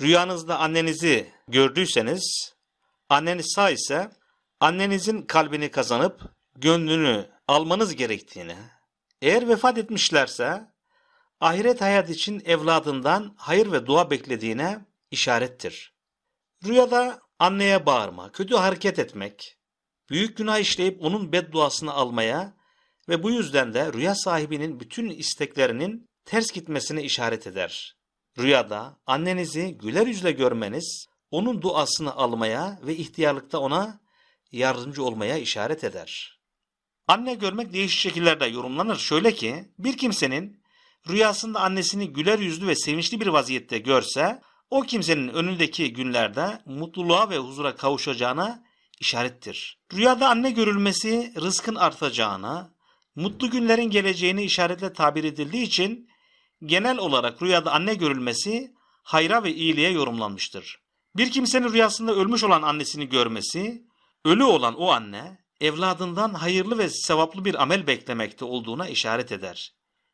Rüyanızda annenizi gördüyseniz, anneniz sağ ise annenizin kalbini kazanıp gönlünü almanız gerektiğini, eğer vefat etmişlerse ahiret hayat için evladından hayır ve dua beklediğine işarettir. Rüyada anneye bağırma, kötü hareket etmek, büyük günah işleyip onun bedduasını almaya ve bu yüzden de rüya sahibinin bütün isteklerinin ters gitmesine işaret eder. Rüyada annenizi güler yüzle görmeniz onun duasını almaya ve ihtiyarlıkta ona yardımcı olmaya işaret eder. Anne görmek değişik şekillerde yorumlanır. Şöyle ki bir kimsenin rüyasında annesini güler yüzlü ve sevinçli bir vaziyette görse o kimsenin önündeki günlerde mutluluğa ve huzura kavuşacağına işarettir. Rüyada anne görülmesi rızkın artacağına, mutlu günlerin geleceğini işaretle tabir edildiği için Genel olarak rüyada anne görülmesi hayra ve iyiliğe yorumlanmıştır. Bir kimsenin rüyasında ölmüş olan annesini görmesi, ölü olan o anne evladından hayırlı ve sevaplı bir amel beklemekte olduğuna işaret eder.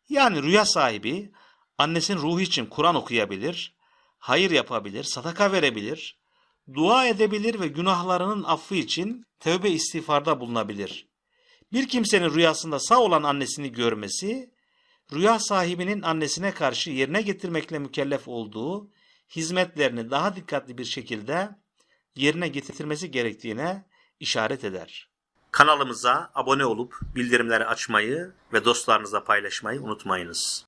Yani rüya sahibi annesinin ruhu için Kur'an okuyabilir, hayır yapabilir, sadaka verebilir, dua edebilir ve günahlarının affı için tövbe istiğfarda bulunabilir. Bir kimsenin rüyasında sağ olan annesini görmesi, rüya sahibinin annesine karşı yerine getirmekle mükellef olduğu hizmetlerini daha dikkatli bir şekilde yerine getirmesi gerektiğine işaret eder. Kanalımıza abone olup bildirimleri açmayı ve dostlarınızla paylaşmayı unutmayınız.